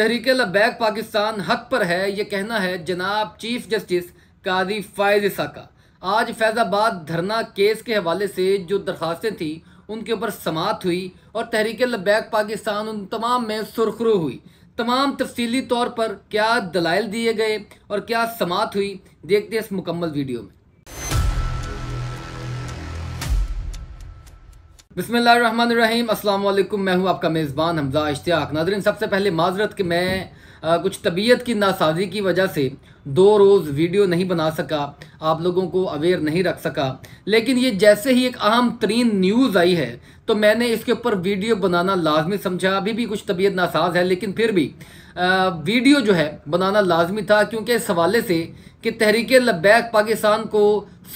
तहरीक लबैक पाकिस्तान हक पर है ये कहना है जनाब चीफ जस्टिस काजी फ़ायज़ ईसा का आज फैज़ाबाद धरना केस के हवाले से जो दरख्वास्तें थी उनके ऊपर समात हुई और तहरीक लबैक पाकिस्तान उन तमाम में सुरखरू हुई तमाम तफसीली तौर पर क्या दलाइल दिए गए और क्या समात हुई देखते इस मुकम्मल वीडियो में बिसमीम अल्लाम मैं हूं आपका मेज़बान हमजा इश्तियाक नादरीन सबसे पहले माजरत कि मैं आ, कुछ तबीयत की नासाजी की वजह से दो रोज़ वीडियो नहीं बना सका आप लोगों को अवेयर नहीं रख सका लेकिन ये जैसे ही एक अहम तरीन न्यूज़ आई है तो मैंने इसके ऊपर वीडियो बनाना लाजमी समझा अभी भी कुछ तबीयत नासाज है लेकिन फिर भी आ, वीडियो जो है बनाना लाजमी था क्योंकि इस हवाले से कि तहरीक लबैक पाकिस्तान को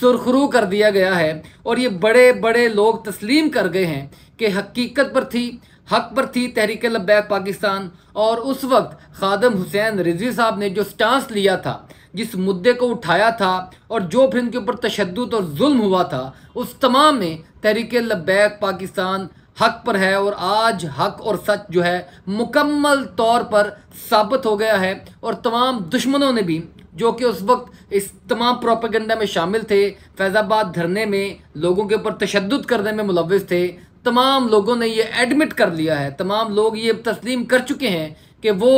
सुरखरू कर दिया गया है और ये बड़े बड़े लोग तस्लीम कर गए हैं कि हकीकत पर थी हक पर थी तहरीक लब्बैक पाकिस्तान और उस वक्त खादम हुसैन रिजवी साहब ने जो स्टांस लिया था जिस मुद्दे को उठाया था और जो फिर इनके ऊपर तशद और जुल्म हुआ था उस तमाम में तहरीक लब्बैक पाकिस्तान हक पर है और आज हक और सच जो है मुकम्मल तौर पर साबित हो गया है और तमाम दुश्मनों ने भी जो कि उस वक्त इस तमाम प्रोपेगेंडा में शामिल थे फैज़ाबाद धरने में लोगों के ऊपर तशद करने में मुलविस थे तमाम लोगों ने ये एडमिट कर लिया है तमाम लोग ये तस्लीम कर चुके हैं कि वो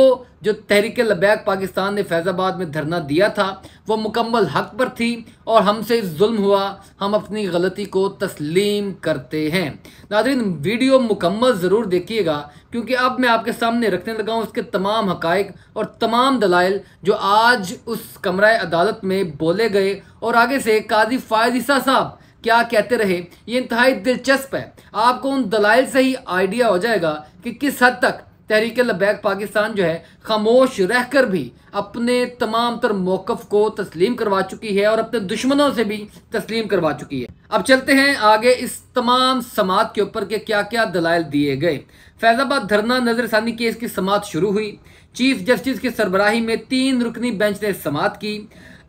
जो तहरीक लबैक पाकिस्तान ने फैज़ाबाद में धरना दिया था वो मुकम्मल हक पर थी और हमसे जुल्म हुआ हम अपनी गलती को तस्लीम करते हैं नादरीन वीडियो मुकम्मल ज़रूर देखिएगा क्योंकि अब मैं आपके सामने रखने लगा हूँ उसके तमाम हकायक और तमाम दलाइल जो आज उस कमरा अदालत में बोले गए और आगे से काजी फ़ायदिसा साहब क्या कहते रहे ये इंतहा दिलचस्प है आपको उन दलाइल से ही आइडिया हो जाएगा कि किस हद तक तहरीक लबैक पाकिस्तान जो है खामोश रहकर भी अपने तमाम तर मौकफ को तस्लीम करवा चुकी है और अपने दुश्मनों से भी तस्लीम करवा चुकी है अब चलते हैं आगे इस तमाम समात के ऊपर के क्या क्या दलाइल दिए गए फैज़ाबाद धरना नज़रसानी केस की समात शुरू हुई चीफ जस्टिस की सरबराही में तीन रुकनी बेंच ने समात की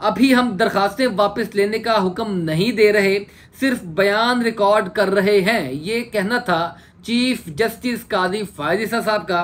अभी हम दरखास्तें वापस लेने का हुक्म नहीं दे रहे सिर्फ बयान रिकॉर्ड कर रहे हैं ये कहना था चीफ जस्टिस काजी फायदिसा साहब का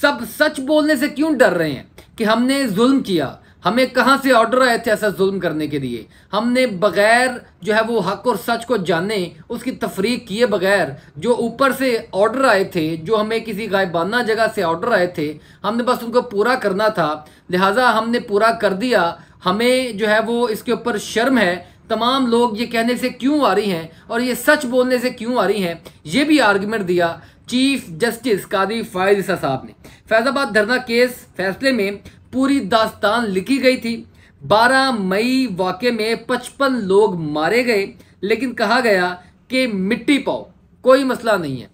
सब सच बोलने से क्यों डर रहे हैं कि हमने जुल्म किया हमें कहाँ से ऑर्डर आए थे ऐसा जुल्म करने के लिए हमने बग़ैर जो है वो हक और सच को जाने उसकी तफरीक किए बगैर जो ऊपर से ऑर्डर आए थे जो हमें किसी गायबाना जगह से ऑर्डर आए थे हमने बस उनको पूरा करना था लिहाजा हमने पूरा कर दिया हमें जो है वो इसके ऊपर शर्म है तमाम लोग ये कहने से क्यों आ रही हैं और ये सच बोलने से क्यों आ रही हैं ये भी आर्गूमेंट दिया चीफ जस्टिस कादी फायजा साहब ने फैजाबाद धरना केस फैसले में पूरी दास्तान लिखी गई थी 12 मई वाक्य में 55 लोग मारे गए लेकिन कहा गया कि मिट्टी पाओ कोई मसला नहीं है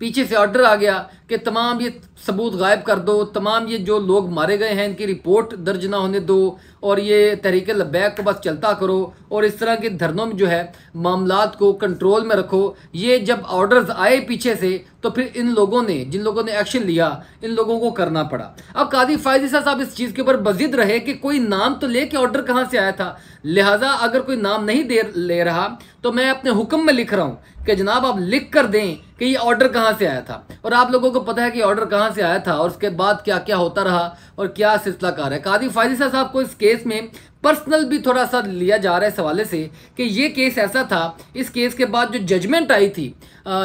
पीछे से ऑर्डर आ गया कि तमाम ये सबूत गायब कर दो तमाम ये जो लोग मारे गए हैं इनकी रिपोर्ट दर्ज ना होने दो और ये तहरीक लबैक को बस चलता करो और इस तरह के धरनों में जो है मामला को कंट्रोल में रखो ये जब ऑर्डर्स आए पीछे से तो फिर इन लोगों ने जिन लोगों ने एक्शन लिया इन लोगों को करना पड़ा अब कादी फायदी साहब इस चीज़ के ऊपर मजिद रहे कि कोई नाम तो ले के ऑर्डर कहाँ से आया था लिहाजा अगर कोई नाम नहीं दे ले रहा तो मैं अपने हुक्म में लिख रहा हूँ कि जनाब आप लिख कर दें कि ये ऑर्डर कहाँ से आया था और आप लोगों को पता है कि ऑर्डर कहाँ से आया था और उसके बाद क्या क्या होता रहा और क्या सिलसिला कार है कादी फायदी साहब को इस केस में पर्सनल भी थोड़ा सा लिया जा रहा है इस हवाले से कि ये केस ऐसा था इस केस के बाद जो जजमेंट आई थी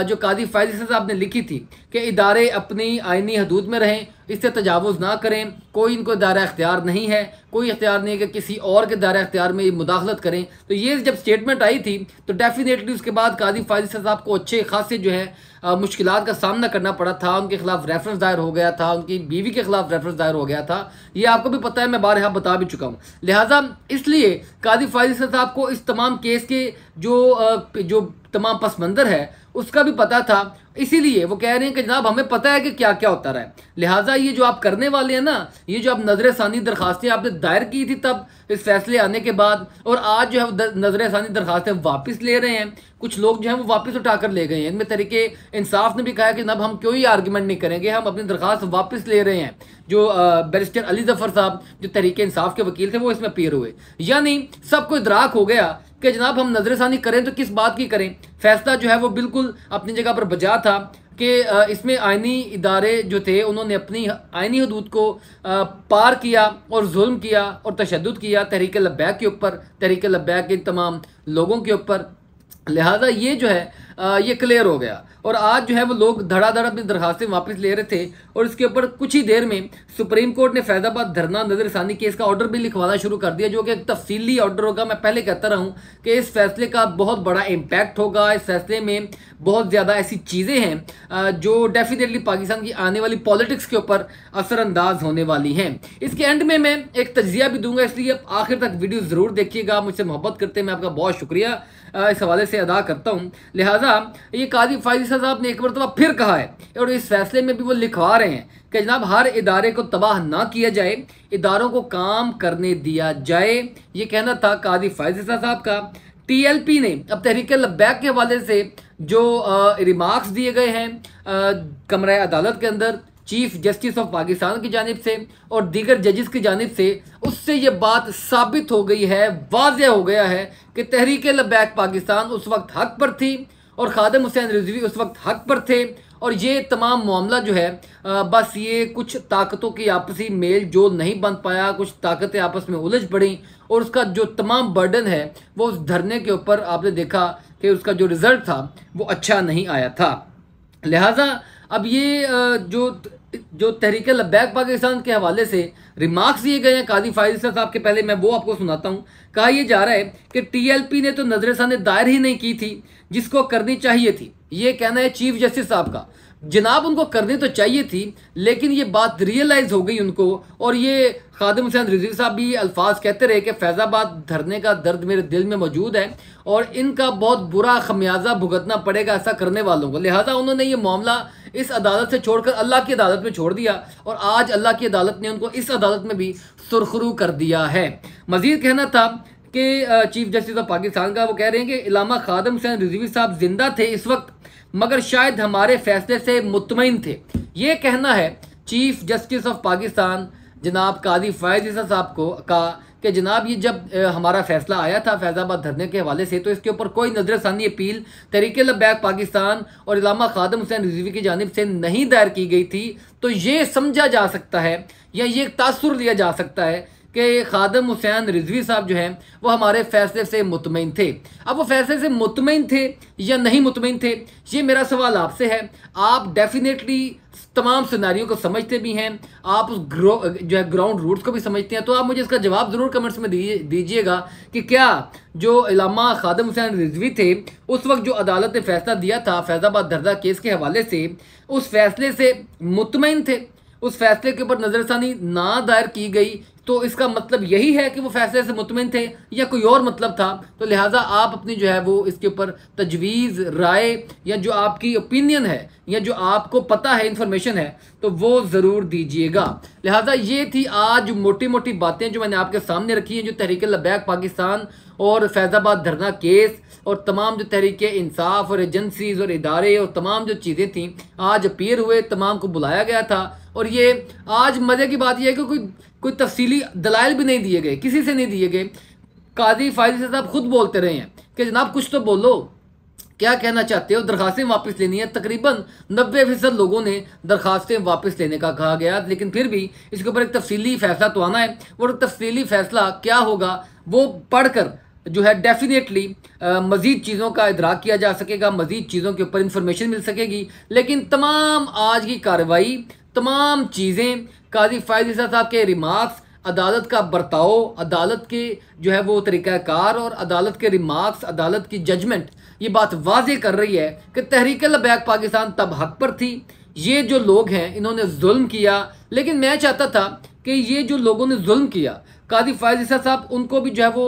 जो कादी फायजी साहब ने लिखी थी कि इदारे अपनी आइनी हदूद में रहें इससे तजावज़ ना करें कोई इनको दायरा अख्तियार नहीं है कोई इख्तियार नहीं है कि किसी और के दायरा अख्तियार में मुदाखलत करें तो ये जब स्टेटमेंट आई थी तो डेफिनेटली उसके बाद कादी फायजी साहब को अच्छे खासे जो है मुश्किल का सामना करना पड़ा था उनके खिलाफ रेफरेंस दायर हो गया था उनकी बीवी के खिलाफ रेफरेंस दायर हो गया था ये आपको भी पता है मैं बार यहाँ बता भी चुका हूँ लिहाजा इसलिए कादी फायदी साहब को इस तमाम केस के जो जो तमाम पस मंज़र है उसका भी पता था इसीलिए वो कह रहे हैं कि जनाब हमें पता है कि क्या क्या होता रहा है लिहाजा ये जो आप करने वाले हैं ना ये जो आप नजर षानी दरखास्तें आपने दायर की थी तब इस फैसले आने के बाद और आज जो है नजर षानी दरखास्तें वापस ले रहे हैं कुछ लोग जो है वो वापस उठाकर ले गए हैं इनमें तरीके इंसाफ ने भी कहा कि जनाब हम क्यों ही आर्ग्यूमेंट नहीं करेंगे हम अपनी दरखास्त वापस ले रहे हैं जो बैरिस्टर अली जफर साहब जो तरीके इंसाफ के वकील थे वो इसमें पेर हुए यानी सबको द्राक हो गया कि जनाब हम नज़रसानी करें तो किस बात की करें फैसला जो है वो बिल्कुल अपनी जगह पर बजा था कि इसमें आइनी इदारे जो थे उन्होंने अपनी आइनी हदूद को पार किया और जुल्म किया और तशद किया तहरीक लब्बैक के ऊपर तहरीक लब्बैक के तमाम लोगों के ऊपर लिहाजा ये जो है ये क्लियर हो गया और आज जो है वो लोग धड़ाधड़ अपनी दरखास्तें वापस ले रहे थे और इसके ऊपर कुछ ही देर में सुप्रीम कोर्ट ने फैजाबाद धरना नजरसानी केस का ऑर्डर भी लिखवाना शुरू कर दिया जो कि एक तफसीली ऑर्डर होगा मैं पहले कहता रहूँ कि इस फैसले का बहुत बड़ा इम्पैक्ट होगा इस फैसले में बहुत ज़्यादा ऐसी चीज़ें हैं जो डेफिनेटली पाकिस्तान की आने वाली पॉलिटिक्स के ऊपर असरअंदाज होने वाली हैं इसके एंड में मैं एक तजिया भी दूंगा इसलिए आप आखिर तक वीडियो ज़रूर देखिएगा मुझसे मोहब्बत करते हैं मैं आपका बहुत शुक्रिया इस हवाले से अदा करता हूँ लिहाजा ये काजी फाइज मिसर साहब ने एक मरतबा फिर कहा है और इस फैसले में भी वो लिखवा रहे हैं कि जनाब हर इदारे को तबाह ना किया जाए इदारों को काम करने दिया जाए ये कहना था कादी फायजा साहब का टीएलपी ने अब तहरीक लबैक के हवाले से जो रिमार्क्स दिए गए हैं कमरा अदालत के अंदर चीफ जस्टिस ऑफ पाकिस्तान की जानब से और दीगर जजेस की जानब से उससे ये बात साबित हो गई है वाज हो गया है कि तहरीक लबैक पाकिस्तान उस वक्त हक पर थी और ख़ादम हुसैन रिजवी उस वक्त हक पर थे और ये तमाम मामला जो है बस ये कुछ ताकतों की आपसी मेल जो नहीं बन पाया कुछ ताकतें आपस में उलझ पड़ी और उसका जो तमाम बर्डन है वो उस धरने के ऊपर आपने देखा कि उसका जो रिज़ल्ट था वो अच्छा नहीं आया था लिहाजा अब ये जो जो तहरीक लब्बैक पाकिस्तान के हवाले से रिमार्क्स दिए गए हैं कादी फायद साहब के पहले मैं वो आपको सुनाता हूँ कहा यह जा रहा है कि टीएलपी ने तो नजरसाने दायर ही नहीं की थी जिसको करनी चाहिए थी ये कहना है चीफ जस्टिस साहब का जनाब उनको करनी तो चाहिए थी लेकिन ये बात रियलाइज़ हो गई उनको और ये ख़ादम हुसैन रिजवी साहब भी अल्फाज कहते रहे कि फैज़ाबाद धरने का दर्द मेरे दिल में मौजूद है और इनका बहुत बुरा खमियाजा भुगतना पड़ेगा ऐसा करने वालों को लिहाजा उन्होंने ये मामला इस अदालत से छोड़कर अल्लाह की अदालत में छोड़ दिया और आज अल्लाह की अदालत ने उनको इस अदालत में भी सुरखरू कर दिया है मज़ीद कहना था कि चीफ जस्टिस ऑफ पाकिस्तान का वो कह रहे हैं कि इलामा खादम हुसैन रिजवी साहब जिंदा थे इस वक्त मगर शायद हमारे फैसले से मुतमिन थे ये कहना है चीफ जस्टिस ऑफ पाकिस्तान जनाब कादी फायदा साहब को का कि जनाब ये जब हमारा फैसला आया था फैजाबाद धरने के हवाले से तो इसके ऊपर कोई नजरसानी अपील तरीके लबैक पाकिस्तान और इलामा खादम हुसैन रिजवी की जानब से नहीं दायर की गई थी तो ये समझा जा सकता है या ये तासुर लिया जा सकता है कि खादम हुसैन रिजवी साहब जो हैं वो हमारे फैसले से मुतमिन थे अब वो फैसले से मुतमिन थे या नहीं मुतमिन थे ये मेरा सवाल आपसे है आप डेफिनेटली तमाम सिनारियों को समझते भी हैं आप उस ग्रो जो है ग्राउंड रूट्स को भी समझते हैं तो आप मुझे इसका जवाब ज़रूर कमेंट्स में दीजिएगा कि क्या जो इलामा खादम हुसैन रिजवी थे उस वक्त जो अदालत ने फैसला दिया था फैजाबाद दर्जा केस के हवाले से उस फैसले से मुतमिन थे उस फैसले के ऊपर नज़रसानी ना दायर की गई तो इसका मतलब यही है कि वो फैसले से मुतमिन थे या कोई और मतलब था तो लिहाजा आप अपनी जो है वो इसके ऊपर तजवीज़ राय या जो आपकी ओपिनियन है या जो आपको पता है इन्फॉर्मेशन है तो वो ज़रूर दीजिएगा लिहाजा ये थी आज मोटी मोटी बातें जो मैंने आपके सामने रखी हैं जो तहरीक लबैक पाकिस्तान और फैज़ाबाद धरना केस और तमाम जो तहरीक इंसाफ और एजेंसीज और इदारे और तमाम जो चीज़ें थीं आज अपीयर हुए तमाम को बुलाया गया था और ये आज मज़े की बात यह है कि कोई कोई तफसीली दलाइल भी नहीं दिए गए किसी से नहीं दिए गए काजी फायदे साहब खुद बोलते रहे हैं कि जनाब कुछ तो बोलो क्या कहना चाहते हो दरखास्तें वापस लेनी है तकरीबन नब्बे फीसद लोगों ने दरखास्तें वापस लेने का कहा गया लेकिन फिर भी इसके ऊपर एक तफसीली फैसला तो आना है और तफसीली फैसला क्या होगा वो पढ़कर जो है डेफिनेटली मज़ीद चीज़ों का इदराक किया जा सकेगा मज़ीद चीज़ों के ऊपर इंफॉर्मेशन मिल सकेगी लेकिन तमाम आज की कार्रवाई तमाम चीज़ें काजी फायज साहब के रिमार्क्स अदालत का बर्ताव अदालत के जो है वो तरीक़ाकार और अदालत के रिमार्क्स अदालत की जजमेंट ये बात वाज कर रही है कि तहरीक लबैक पाकिस्तान तब हक पर थी ये जो लोग हैं इन्होंने जुल्म किया लेकिन मैं चाहता था कि ये जो लोगों ने जुल्म किया काजी फायज साहब उनको भी जो है वो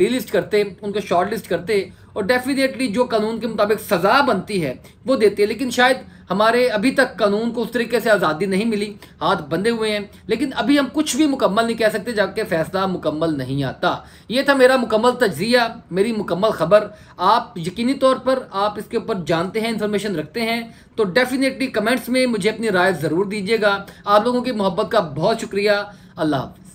डीलिस्ट करते उनको शॉर्ट लिस्ट करते और डेफिनेटली जो कानून के मुताबिक सज़ा बनती है वो देती है लेकिन शायद हमारे अभी तक कानून को उस तरीके से आज़ादी नहीं मिली हाथ बंधे हुए हैं लेकिन अभी हम कुछ भी मुकम्मल नहीं कह सकते जाके फैसला मुकम्मल नहीं आता ये था मेरा मुकम्मल तजिया मेरी मुकम्मल ख़बर आप यकीनी तौर पर आप इसके ऊपर जानते हैं इन्फॉर्मेशन रखते हैं तो डेफिनेटली कमेंट्स में मुझे अपनी राय ज़रूर दीजिएगा आप लोगों की मोहब्बत का बहुत शुक्रिया अल्लाह हाफ़